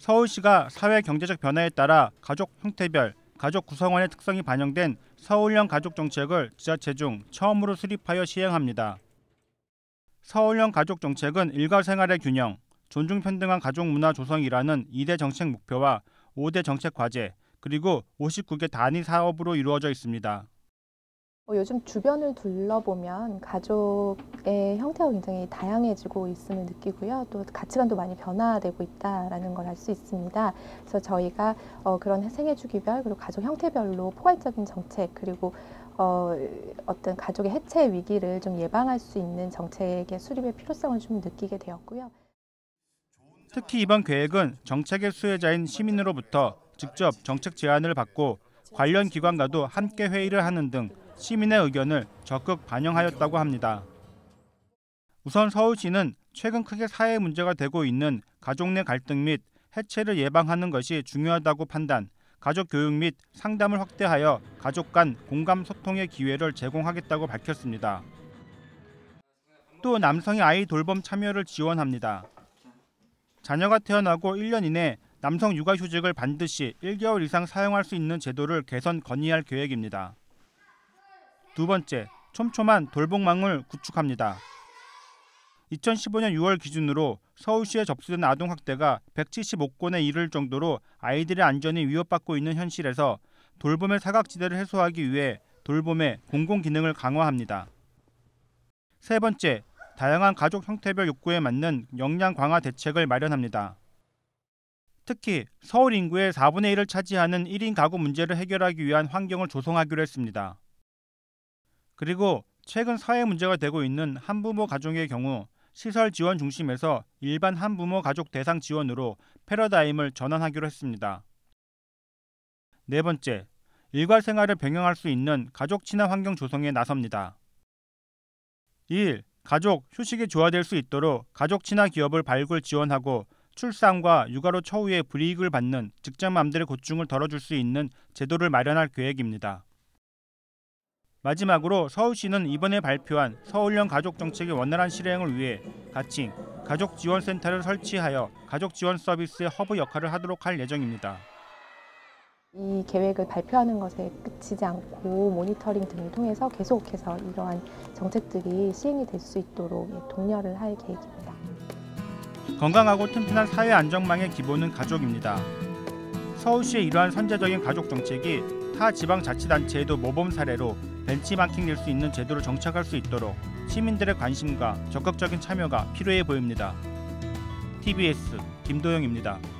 서울시가 사회 경제적 변화에 따라 가족 형태별, 가족 구성원의 특성이 반영된 서울형 가족 정책을 지자체 중 처음으로 수립하여 시행합니다. 서울형 가족 정책은 일과 생활의 균형, 존중 평등한 가족 문화 조성이라는 2대 정책 목표와 5대 정책 과제, 그리고 59개 단위 사업으로 이루어져 있습니다. 어, 요즘 주변을 둘러보면 가족의 형태가 굉장히 다양해지고 있음을 느끼고요. 또 가치관도 많이 변화되고 있다라는 걸 알 수 있습니다. 그래서 저희가 어, 그런 생애 주기별 그리고 가족 형태별로 포괄적인 정책 그리고 어, 어떤 가족의 해체 위기를 좀 예방할 수 있는 정책의 수립의 필요성을 좀 느끼게 되었고요. 특히 이번 계획은 정책의 수혜자인 시민으로부터 직접 정책 제안을 받고 관련 기관과도 함께 회의를 하는 등 시민의 의견을 적극 반영하였다고 합니다. 우선 서울시는 최근 크게 사회 문제가 되고 있는 가족 내 갈등 및 해체를 예방하는 것이 중요하다고 판단, 가족 교육 및 상담을 확대하여 가족 간 공감 소통의 기회를 제공하겠다고 밝혔습니다. 또 남성의 아이 돌봄 참여를 지원합니다. 자녀가 태어나고 1년 이내 남성 육아휴직을 반드시 1개월 이상 사용할 수 있는 제도를 개선 건의할 계획입니다. 두 번째, 촘촘한 돌봄망을 구축합니다. 2015년 6월 기준으로 서울시에 접수된 아동 학대가 175건에 이를 정도로 아이들의 안전이 위협받고 있는 현실에서 돌봄의 사각지대를 해소하기 위해 돌봄의 공공 기능을 강화합니다. 세 번째, 다양한 가족 형태별 욕구에 맞는 역량 강화 대책을 마련합니다. 특히 서울 인구의 4분의 1을 차지하는 1인 가구 문제를 해결하기 위한 환경을 조성하기로 했습니다. 그리고 최근 사회 문제가 되고 있는 한부모 가정의 경우 시설 지원 중심에서 일반 한부모 가족 대상 지원으로 패러다임을 전환하기로 했습니다. 네 번째, 일괄 생활을 병행할 수 있는 가족 친화 환경 조성에 나섭니다. 1. 가족 휴식이 조화될 수 있도록 가족 친화 기업을 발굴 지원하고 출산과 육아로 처우의 불이익을 받는 직장맘들의 고충을 덜어줄 수 있는 제도를 마련할 계획입니다. 마지막으로 서울시는 이번에 발표한 서울형 가족정책의 원활한 실행을 위해 가칭 가족지원센터를 설치하여 가족지원 서비스의 허브 역할을 하도록 할 예정입니다. 이 계획을 발표하는 것에 그치지 않고 모니터링 등을 통해서 계속해서 이러한 정책들이 시행이 될 수 있도록 예, 독려를 할 계획입니다. 건강하고 튼튼한 사회 안정망의 기본은 가족입니다. 서울시의 이러한 선제적인 가족 정책이 타 지방자치단체에도 모범 사례로 벤치마킹 될수 있는 제도를 정착할 수 있도록 시민들의 관심과 적극적인 참여가 필요해 보입니다. TBS 김도영입니다.